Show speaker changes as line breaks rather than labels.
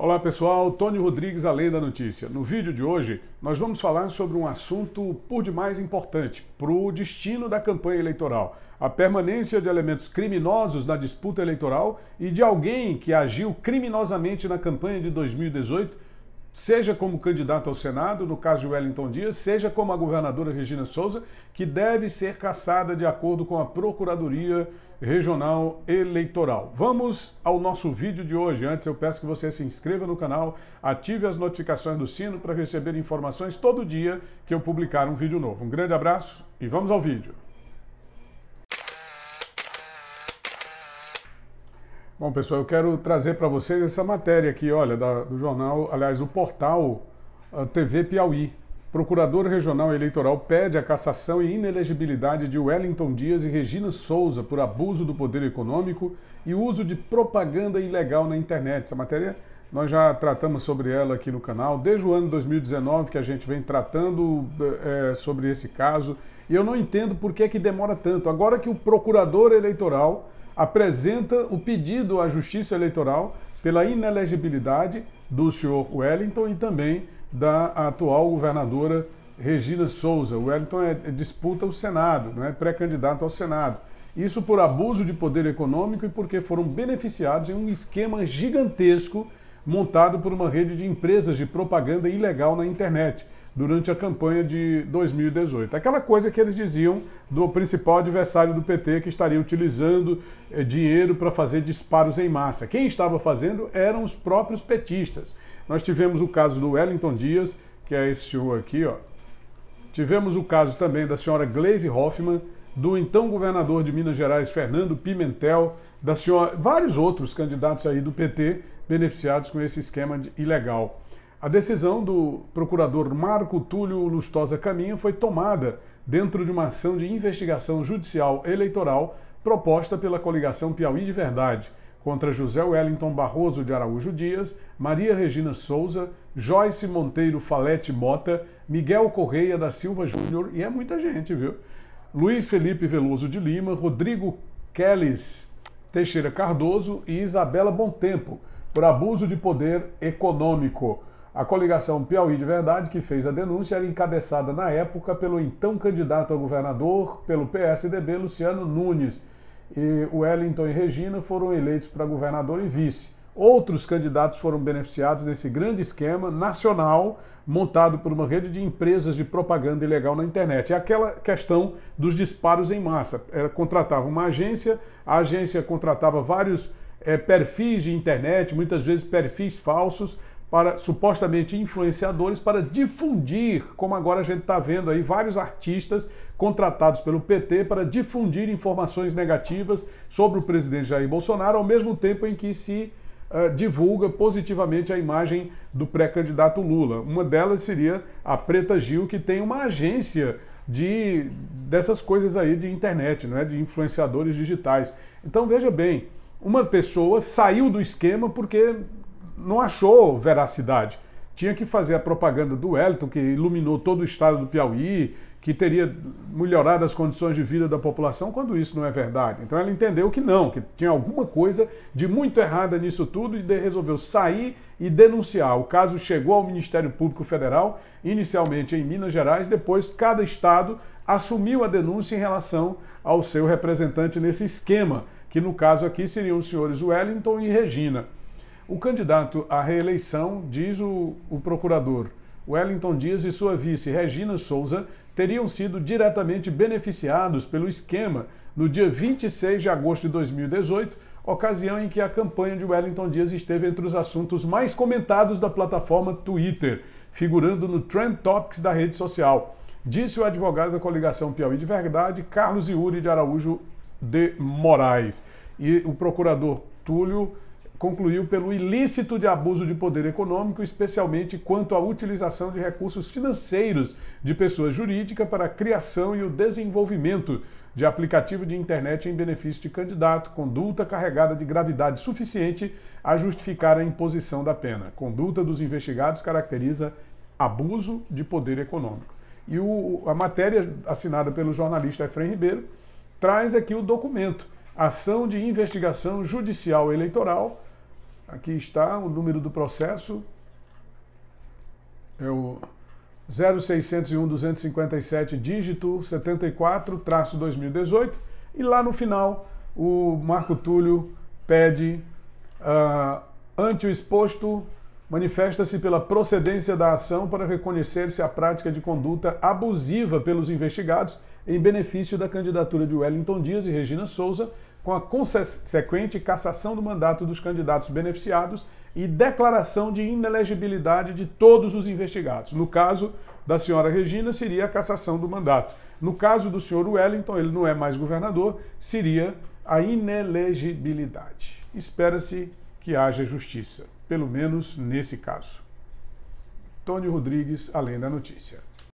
Olá pessoal, Tony Rodrigues, Além da Notícia. No vídeo de hoje, nós vamos falar sobre um assunto por demais importante para o destino da campanha eleitoral: a permanência de elementos criminosos na disputa eleitoral e de alguém que agiu criminosamente na campanha de 2018 seja como candidato ao Senado, no caso de Wellington Dias, seja como a governadora Regina Souza, que deve ser caçada de acordo com a Procuradoria Regional Eleitoral. Vamos ao nosso vídeo de hoje. Antes, eu peço que você se inscreva no canal, ative as notificações do sino para receber informações todo dia que eu publicar um vídeo novo. Um grande abraço e vamos ao vídeo. Bom, pessoal, eu quero trazer para vocês essa matéria aqui, olha, da, do jornal, aliás, do portal ah, TV Piauí. Procurador Regional Eleitoral pede a cassação e inelegibilidade de Wellington Dias e Regina Souza por abuso do poder econômico e uso de propaganda ilegal na internet. Essa matéria nós já tratamos sobre ela aqui no canal, desde o ano 2019 que a gente vem tratando é, sobre esse caso. E eu não entendo por que, que demora tanto. Agora que o procurador eleitoral apresenta o pedido à Justiça Eleitoral pela inelegibilidade do senhor Wellington e também da atual governadora Regina Souza. O Wellington é, é disputa o Senado, não é pré-candidato ao Senado. Isso por abuso de poder econômico e porque foram beneficiados em um esquema gigantesco montado por uma rede de empresas de propaganda ilegal na internet durante a campanha de 2018. Aquela coisa que eles diziam do principal adversário do PT que estaria utilizando eh, dinheiro para fazer disparos em massa. Quem estava fazendo eram os próprios petistas. Nós tivemos o caso do Wellington Dias, que é esse senhor aqui, ó. Tivemos o caso também da senhora Glaze Hoffmann, do então governador de Minas Gerais, Fernando Pimentel, da senhora, vários outros candidatos aí do PT beneficiados com esse esquema de... ilegal. A decisão do procurador Marco Túlio Lustosa Caminha foi tomada dentro de uma ação de investigação judicial eleitoral proposta pela coligação Piauí de Verdade contra José Wellington Barroso de Araújo Dias, Maria Regina Souza, Joyce Monteiro Falete Mota, Miguel Correia da Silva Júnior, e é muita gente, viu? Luiz Felipe Veloso de Lima, Rodrigo Kellys Teixeira Cardoso e Isabela Bom Tempo por abuso de poder econômico. A coligação Piauí de Verdade, que fez a denúncia, era encabeçada na época pelo então candidato a governador pelo PSDB, Luciano Nunes. E Wellington e Regina foram eleitos para governador e vice. Outros candidatos foram beneficiados nesse grande esquema nacional montado por uma rede de empresas de propaganda ilegal na internet. É aquela questão dos disparos em massa. Era, contratava uma agência, a agência contratava vários é, perfis de internet, muitas vezes perfis falsos, para supostamente influenciadores para difundir, como agora a gente está vendo aí vários artistas contratados pelo PT para difundir informações negativas sobre o presidente Jair Bolsonaro, ao mesmo tempo em que se uh, divulga positivamente a imagem do pré-candidato Lula. Uma delas seria a Preta Gil, que tem uma agência de dessas coisas aí de internet, não é, de influenciadores digitais. Então veja bem, uma pessoa saiu do esquema porque não achou veracidade. Tinha que fazer a propaganda do Wellington, que iluminou todo o estado do Piauí, que teria melhorado as condições de vida da população, quando isso não é verdade. Então ela entendeu que não, que tinha alguma coisa de muito errada nisso tudo e resolveu sair e denunciar. O caso chegou ao Ministério Público Federal, inicialmente em Minas Gerais, depois cada estado assumiu a denúncia em relação ao seu representante nesse esquema, que no caso aqui seriam os senhores Wellington e Regina. O candidato à reeleição, diz o, o procurador Wellington Dias e sua vice Regina Souza teriam sido diretamente beneficiados pelo esquema no dia 26 de agosto de 2018, ocasião em que a campanha de Wellington Dias esteve entre os assuntos mais comentados da plataforma Twitter, figurando no Trend Topics da rede social. Disse o advogado da coligação Piauí de Verdade, Carlos Iuri de Araújo de Moraes. E o procurador Túlio concluiu pelo ilícito de abuso de poder econômico, especialmente quanto à utilização de recursos financeiros de pessoa jurídica para a criação e o desenvolvimento de aplicativo de internet em benefício de candidato, conduta carregada de gravidade suficiente a justificar a imposição da pena. Conduta dos investigados caracteriza abuso de poder econômico. E o, a matéria assinada pelo jornalista Efraim Ribeiro traz aqui o documento Ação de Investigação Judicial Eleitoral Aqui está o número do processo. É o 0601-257, dígito 74, traço 2018. E lá no final, o Marco Túlio pede uh, ante o exposto manifesta-se pela procedência da ação para reconhecer-se a prática de conduta abusiva pelos investigados em benefício da candidatura de Wellington Dias e Regina Souza com a consequente cassação do mandato dos candidatos beneficiados e declaração de inelegibilidade de todos os investigados. No caso da senhora Regina, seria a cassação do mandato. No caso do senhor Wellington, ele não é mais governador, seria a inelegibilidade. Espera-se que haja justiça, pelo menos nesse caso. Tony Rodrigues, além da notícia.